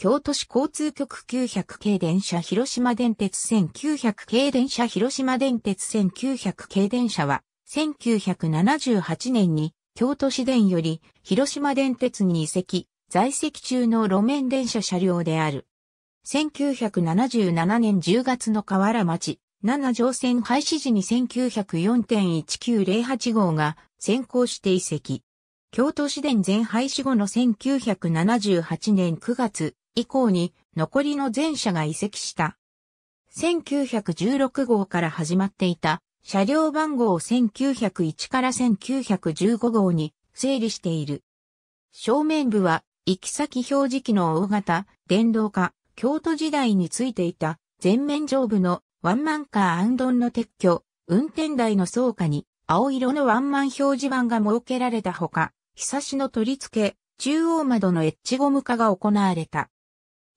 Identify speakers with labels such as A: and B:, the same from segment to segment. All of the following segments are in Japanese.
A: 京都市交通局900系電車広島電鉄1900系電車広島電鉄1900系電車は、1978年に京都市電より広島電鉄に移籍、在籍中の路面電車車両である。1977年10月の河原町、7条線廃止時に1904.1908号が先行して移籍。京都市電全廃止後の1978年9月、以降に残りの全車が移籍した。1916号から始まっていた車両番号を1901から1915号に整理している。正面部は行き先表示機の大型、電動化、京都時代についていた前面上部のワンマンカーアンドンの撤去、運転台の倉下に青色のワンマン表示板が設けられたほか、ひさしの取り付け、中央窓のエッジゴム化が行われた。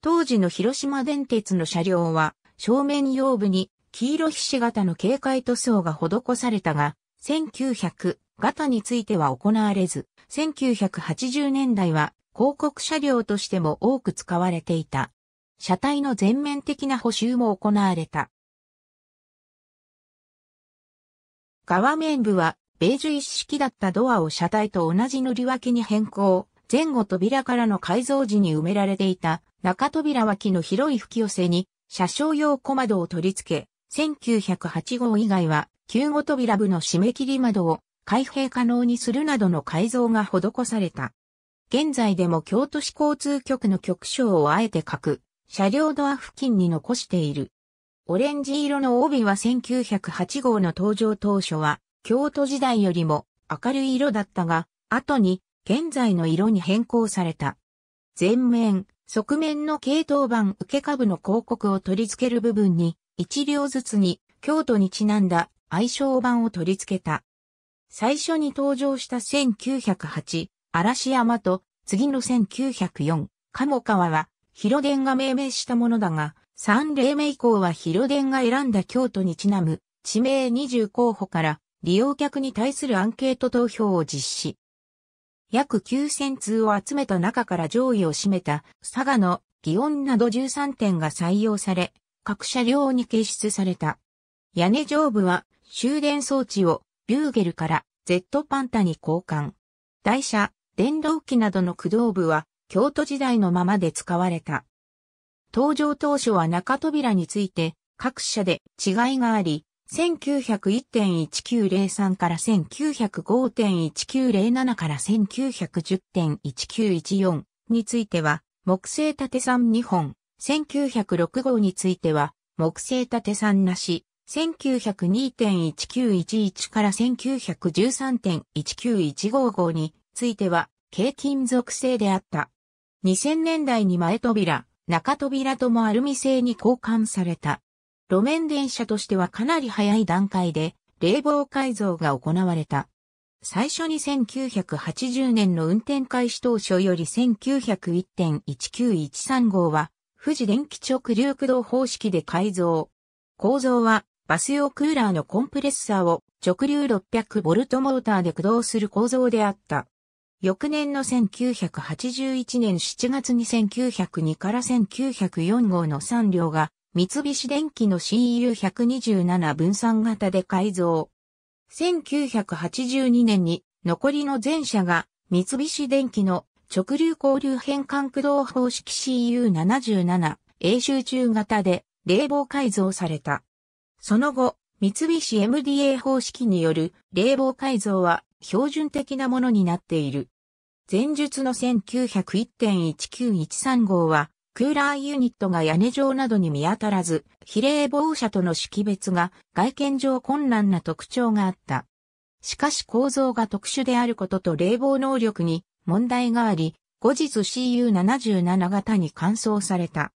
A: 当時の広島電鉄の車両は、正面腰部に黄色菱型の警戒塗装が施されたが、1900型については行われず、1980年代は広告車両としても多く使われていた。車体の全面的な補修も行われた。側面部はベージュ一式だったドアを車体と同じ塗り分けに変更、前後扉からの改造時に埋められていた中扉脇の広い吹き寄せに、車掌用小窓を取り付け、1908号以外は、救護扉部の締め切り窓を開閉可能にするなどの改造が施された。現在でも京都市交通局の局章をあえて書く、車両ドア付近に残している。オレンジ色の帯は1908号の登場当初は、京都時代よりも明るい色だったが、後に現在の色に変更された。前面、側面の系統版受け株の広告を取り付ける部分に、一両ずつに、京都にちなんだ愛称版を取り付けた。最初に登場した1908、嵐山と、次の1904、鴨川は、広電が命名したものだが、3例目以降は広電が選んだ京都にちなむ、地名20候補から、利用客に対するアンケート投票を実施。約9000通を集めた中から上位を占めた佐賀の祇園など13点が採用され、各車両に掲出された。屋根上部は終電装置をビューゲルから Z パンタに交換。台車、電動機などの駆動部は京都時代のままで使われた。登場当初は中扉について各社で違いがあり、1901.1903から1905.1907から1910.1914については、木製縦3 2本、1906号については、木製縦3なし、1902.1911から1913.1915号については、軽金属製であった。2000年代に前扉、中扉ともアルミ製に交換された。路面電車としてはかなり早い段階で冷房改造が行われた。最初に1980年の運転開始当初より1 9 0 1 1 9 1 3号は富士電気直流駆動方式で改造。構造はバス用クーラーのコンプレッサーを直流 600V モーターで駆動する構造であった。翌年の1981年7月に1902から1904号の3両が三菱電機の CU127 分散型で改造。1982年に残りの全車が三菱電機の直流交流変換駆動方式 CU77 英集中型で冷房改造された。その後、三菱 MDA 方式による冷房改造は標準的なものになっている。前述の1 9 0 1 1 9 1 3号はクーラーユニットが屋根状などに見当たらず、比例防車との識別が外見上困難な特徴があった。しかし構造が特殊であることと冷房能力に問題があり、後日 CU77 型に換装された。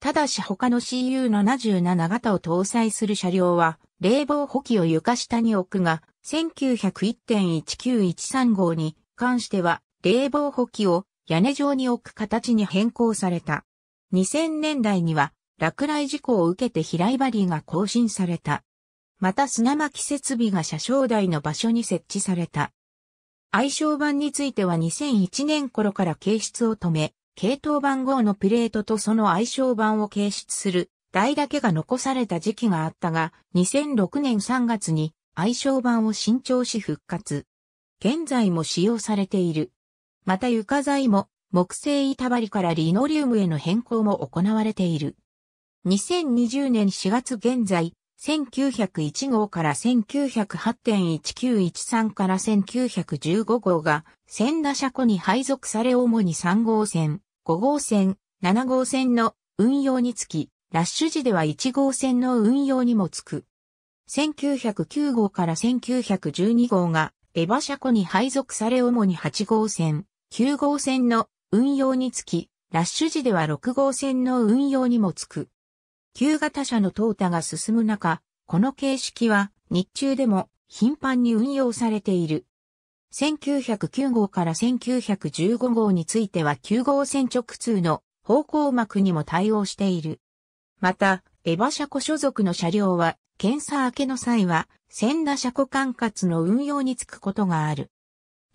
A: ただし他の CU77 型を搭載する車両は、冷房補給を床下に置くが、1901.19135に関しては、冷房補給を屋根状に置く形に変更された。2000年代には落雷事故を受けて平井バリーが更新された。また砂巻設備が車掌台の場所に設置された。愛称版については2001年頃から形質を止め、系統番号のプレートとその愛称版を形質する台だけが残された時期があったが、2006年3月に愛称版を新調し復活。現在も使用されている。また床材も木製板張りからリノリウムへの変更も行われている。2020年4月現在、1901号から1908.1913から1915号が、千田車庫に配属され主に3号線、5号線、7号線の運用につき、ラッシュ時では1号線の運用にもつく。1909号から1912号が、エヴァ車庫に配属され主に8号線、9号線の運用につき、ラッシュ時では6号線の運用にもつく。旧型車の淘汰が進む中、この形式は日中でも頻繁に運用されている。1909号から1915号については9号線直通の方向幕にも対応している。また、エヴァ車庫所属の車両は、検査明けの際は、千田車庫管轄の運用につくことがある。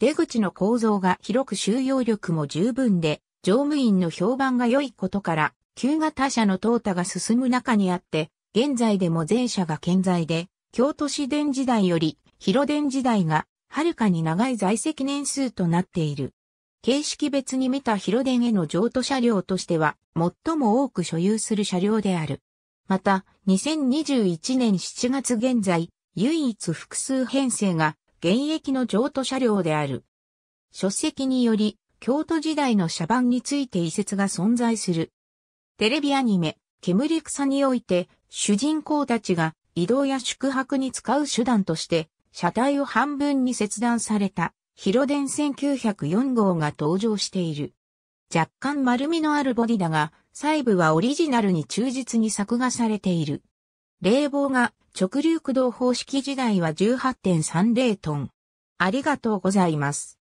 A: 出口の構造が広く収容力も十分で、乗務員の評判が良いことから、旧型車の淘汰が進む中にあって、現在でも前者が健在で、京都市電時代より広電時代がはるかに長い在籍年数となっている。形式別に見た広電への譲渡車両としては最も多く所有する車両である。また、2021年7月現在、唯一複数編成が現役の譲渡車両である。書籍により、京都時代の車番について遺説が存在する。テレビアニメ、煙草において、主人公たちが移動や宿泊に使う手段として、車体を半分に切断された、広電1904号が登場している。若干丸みのあるボディだが、細部はオリジナルに忠実に作画されている。冷房が直流駆動方式時代は18.30トン。ありがとうございます。